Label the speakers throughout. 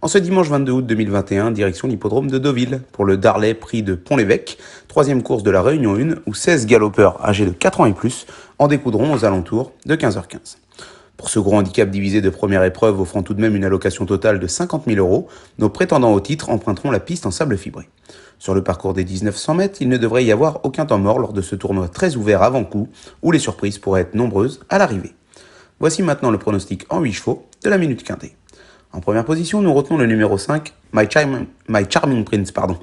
Speaker 1: En ce dimanche 22 août 2021, direction l'hippodrome de Deauville pour le Darley Prix de Pont-l'Évêque, troisième course de la Réunion 1 où 16 galopeurs âgés de 4 ans et plus en découdront aux alentours de 15h15. Pour ce gros handicap divisé de première épreuve offrant tout de même une allocation totale de 50 000 euros, nos prétendants au titre emprunteront la piste en sable fibré. Sur le parcours des 1900 mètres, il ne devrait y avoir aucun temps mort lors de ce tournoi très ouvert avant coup où les surprises pourraient être nombreuses à l'arrivée. Voici maintenant le pronostic en 8 chevaux de la minute quintée. En première position, nous retenons le numéro 5, My, Charming Prince. Pardon.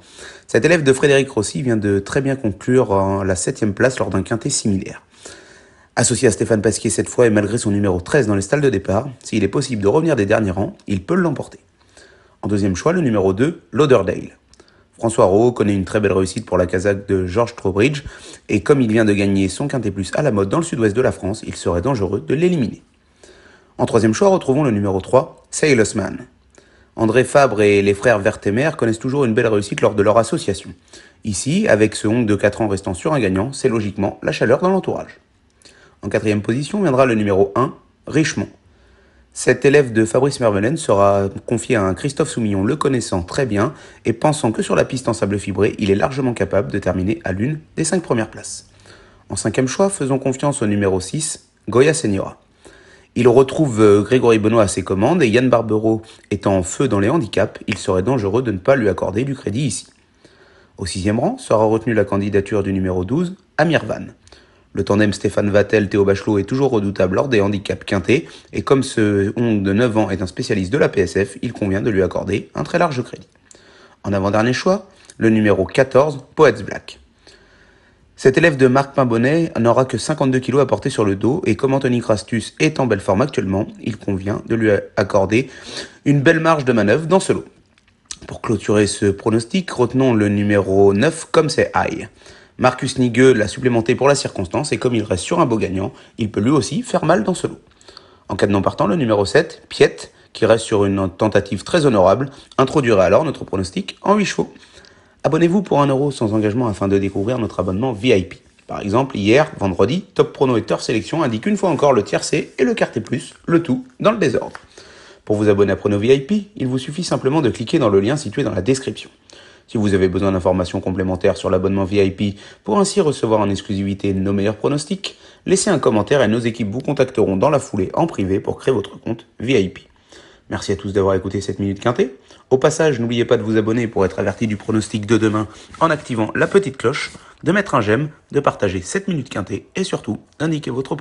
Speaker 1: Cet élève de Frédéric Rossi vient de très bien conclure euh, la septième place lors d'un quintet similaire. Associé à Stéphane Pasquier cette fois et malgré son numéro 13 dans les stalles de départ, s'il est possible de revenir des derniers rangs, il peut l'emporter. En deuxième choix, le numéro 2, Lauderdale. François Rowe connaît une très belle réussite pour la casaque de George Trowbridge, et comme il vient de gagner son quintet plus à la mode dans le sud-ouest de la France, il serait dangereux de l'éliminer. En troisième choix, retrouvons le numéro 3, Sailosman. André Fabre et les frères Vertemer connaissent toujours une belle réussite lors de leur association. Ici, avec ce oncle de 4 ans restant sur un gagnant, c'est logiquement la chaleur dans l'entourage. En quatrième position viendra le numéro 1, Richemont. Cet élève de Fabrice Mervelen sera confié à un Christophe Soumillon le connaissant très bien et pensant que sur la piste en sable fibré, il est largement capable de terminer à l'une des 5 premières places. En cinquième choix, faisons confiance au numéro 6, Goya Senora. Il retrouve euh, Grégory Benoît à ses commandes et Yann Barbero étant en feu dans les handicaps, il serait dangereux de ne pas lui accorder du crédit ici. Au sixième rang sera retenue la candidature du numéro 12, Amir Van. Le tandem Stéphane Vattel-Théo Bachelot est toujours redoutable lors des handicaps quintés, et comme ce honte de 9 ans est un spécialiste de la PSF, il convient de lui accorder un très large crédit. En avant-dernier choix, le numéro 14, Poets Black. Cet élève de Marc Pimbonnet n'aura que 52 kg à porter sur le dos et comme Anthony Crastus est en belle forme actuellement, il convient de lui accorder une belle marge de manœuvre dans ce lot. Pour clôturer ce pronostic, retenons le numéro 9 comme c'est high. Marcus Nigueux l'a supplémenté pour la circonstance et comme il reste sur un beau gagnant, il peut lui aussi faire mal dans ce lot. En cas de non partant, le numéro 7, Piette, qui reste sur une tentative très honorable, introduira alors notre pronostic en 8 chevaux. Abonnez-vous pour 1€ euro sans engagement afin de découvrir notre abonnement VIP. Par exemple, hier, vendredi, Top Prono et Sélection indiquent une fois encore le C et le quarté plus, le tout dans le désordre. Pour vous abonner à Prono VIP, il vous suffit simplement de cliquer dans le lien situé dans la description. Si vous avez besoin d'informations complémentaires sur l'abonnement VIP pour ainsi recevoir en exclusivité nos meilleurs pronostics, laissez un commentaire et nos équipes vous contacteront dans la foulée en privé pour créer votre compte VIP. Merci à tous d'avoir écouté cette minute quintée. Au passage, n'oubliez pas de vous abonner pour être averti du pronostic de demain en activant la petite cloche, de mettre un j'aime, de partager cette minute quintée et surtout d'indiquer votre